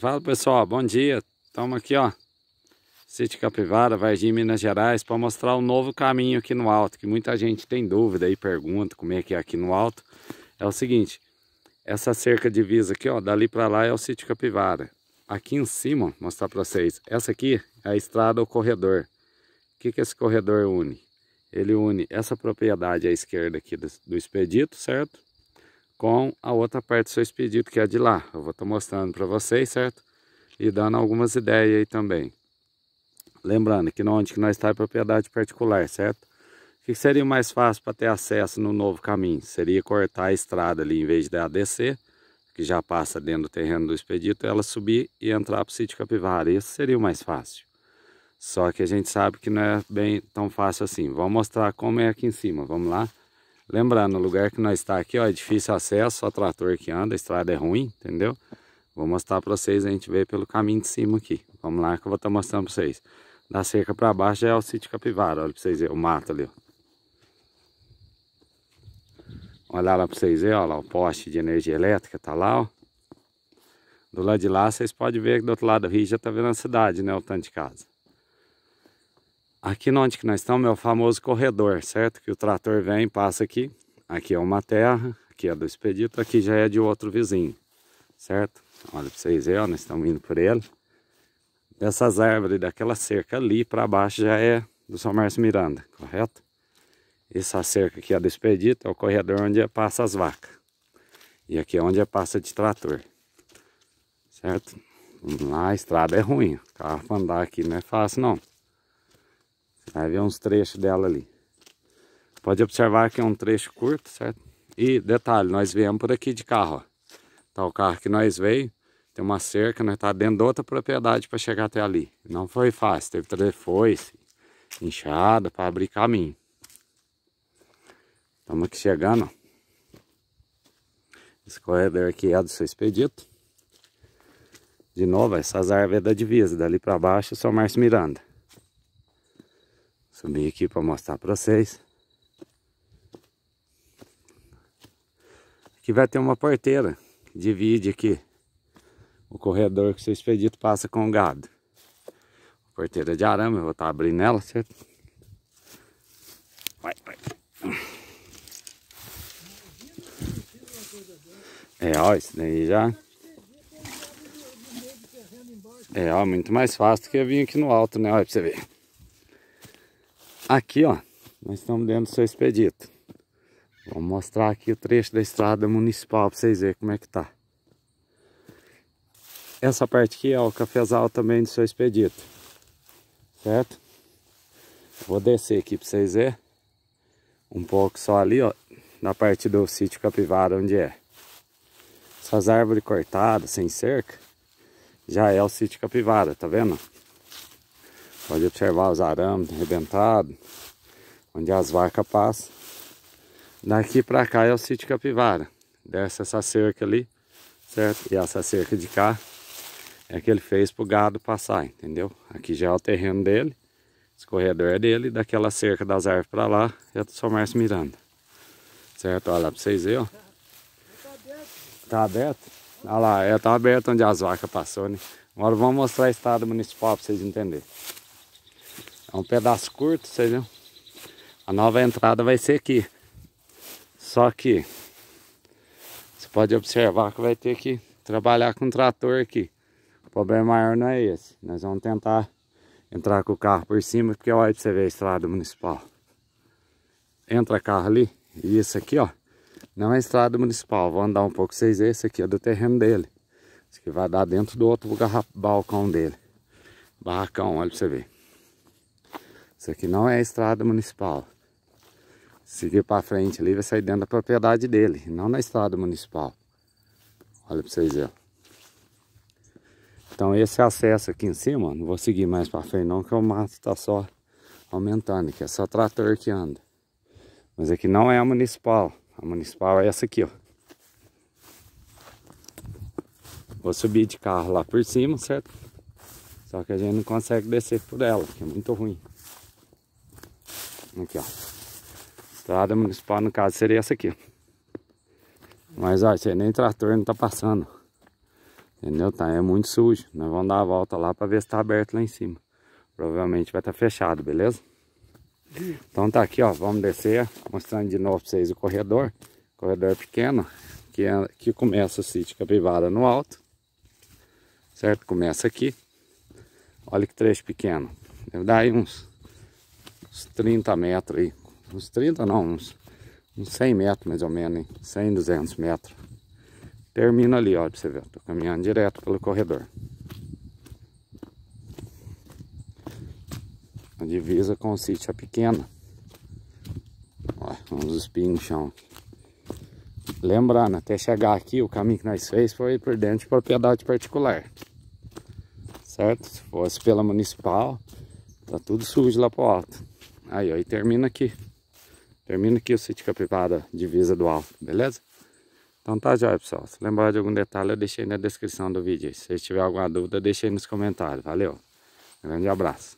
Fala pessoal, bom dia. Estamos aqui, ó. Sítio Capivara, Varginha, Minas Gerais, para mostrar o um novo caminho aqui no alto, que muita gente tem dúvida e pergunta como é que é aqui no alto. É o seguinte, essa cerca de divisa aqui, ó, dali para lá é o sítio Capivara. Aqui em cima, vou mostrar para vocês, essa aqui é a estrada ou corredor. O que, que esse corredor une? Ele une essa propriedade à esquerda aqui do, do expedito, certo? com a outra parte do seu expedito, que é de lá. Eu vou estar tá mostrando para vocês, certo? E dando algumas ideias aí também. Lembrando que onde que nós está é propriedade particular, certo? O que seria mais fácil para ter acesso no novo caminho? Seria cortar a estrada ali, em vez de adc descer, que já passa dentro do terreno do expedito, ela subir e entrar para o sítio Capivara. Isso seria o mais fácil. Só que a gente sabe que não é bem tão fácil assim. Vamos mostrar como é aqui em cima, vamos lá? Lembrando, o lugar que nós está aqui, ó, é difícil acesso, só trator que anda, a estrada é ruim, entendeu? Vou mostrar para vocês, a gente vê pelo caminho de cima aqui. Vamos lá que eu vou estar tá mostrando para vocês. Da cerca para baixo já é o sítio capivara, olha para vocês verem, o mato ali, ó. Olha lá para vocês verem, olha lá, o poste de energia elétrica tá lá, ó. Do lado de lá, vocês podem ver que do outro lado do rio já tá vendo a cidade, né, o tanto de casa aqui onde que nós estamos é o famoso corredor, certo? Que o trator vem, passa aqui. Aqui é uma terra, aqui é do expedito, aqui já é de outro vizinho, certo? Olha para vocês verem, nós estamos indo por ele. Dessas árvores, daquela cerca ali para baixo já é do São Márcio Miranda, correto? Essa cerca aqui é do expedito, é o corredor onde passa as vacas. E aqui é onde passa de trator, certo? Vamos lá, a estrada é ruim, o carro andar aqui não é fácil não. Vai ver uns trechos dela ali. Pode observar que é um trecho curto, certo? E detalhe, nós viemos por aqui de carro, ó. Tá o carro que nós veio, tem uma cerca, nós tá dentro de outra propriedade para chegar até ali. Não foi fácil, teve trazer foice, inchada para abrir caminho. Estamos aqui chegando, ó. Esse corredor aqui é do seu expedito. De novo, essas árvores é da divisa, dali para baixo, é só Márcio Miranda. Subi aqui para mostrar para vocês. Aqui vai ter uma porteira que divide aqui o corredor que o seu expedito passa com o gado. Porteira de arame, eu vou estar tá abrindo ela, certo? Vai, vai. É, ó, isso daí já... É, ó, muito mais fácil do que vir aqui no alto, né? Olha pra você ver. Aqui, ó, nós estamos dentro do seu expedito. Vou mostrar aqui o trecho da estrada municipal para vocês verem como é que tá. Essa parte aqui é o cafezal também do seu expedito. Certo? Vou descer aqui para vocês verem. Um pouco só ali, ó, na parte do sítio capivara onde é. Essas árvores cortadas, sem cerca, já é o sítio capivara, tá vendo? Pode observar os arames arrebentados, onde as vacas passam. Daqui para cá é o sítio capivara. Desce essa cerca ali, certo? E essa cerca de cá é que ele fez pro gado passar, entendeu? Aqui já é o terreno dele, escorredor corredor é dele, daquela cerca das árvores para lá é do São Miranda. Certo? Olha para pra vocês verem, ó. Tá aberto? Olha tá lá, é, tá aberto onde as vacas passam, né? Agora vamos mostrar o estado municipal para vocês entenderem. É um pedaço curto, vocês viram? A nova entrada vai ser aqui. Só que você pode observar que vai ter que trabalhar com o trator aqui. O problema maior não é esse. Nós vamos tentar entrar com o carro por cima, porque olha pra você ver a estrada municipal. Entra carro ali, e isso aqui, ó, não é estrada municipal. Vou andar um pouco pra vocês verem, esse aqui é do terreno dele. Isso aqui vai dar dentro do outro balcão dele. Barracão, olha pra você ver. Isso aqui não é a estrada municipal. Se vir para frente ali, vai sair dentro da propriedade dele, não na estrada municipal. Olha para vocês verem. Então esse acesso aqui em cima, não vou seguir mais para frente não, que o mato está só aumentando, que é só trator que anda. Mas aqui não é a municipal, a municipal é essa aqui, ó. Vou subir de carro lá por cima, certo? Só que a gente não consegue descer por ela, que é muito ruim. Aqui, ó. Estrada municipal, no caso, seria essa aqui. Mas, ó, isso aí nem trator não tá passando. Entendeu? Tá, é muito sujo. Nós vamos dar a volta lá pra ver se tá aberto lá em cima. Provavelmente vai estar tá fechado, beleza? Então tá aqui, ó. Vamos descer, mostrando de novo pra vocês o corredor. Corredor pequeno, que, é, que começa o sítio capivara no alto. Certo? Começa aqui. Olha que trecho pequeno. Deve dar aí uns uns 30 metros aí. Uns 30 não, uns, uns 100 metros mais ou menos, hein? 100, 200 metros. Termina ali, ó, pra você ver. Tô caminhando direto pelo corredor. A divisa com o sítio é pequena. Ó, uns espinhos no chão aqui. Lembrando, até chegar aqui, o caminho que nós fez foi por dentro de propriedade particular. Certo? Se fosse pela municipal, tá tudo sujo lá pro alto. Aí, ó, e termina aqui. Termina aqui o sítio capivara divisa do alto, beleza? Então tá joia, pessoal. Se lembrar de algum detalhe, eu deixei na descrição do vídeo. Se tiver alguma dúvida, deixei nos comentários. Valeu. Grande abraço.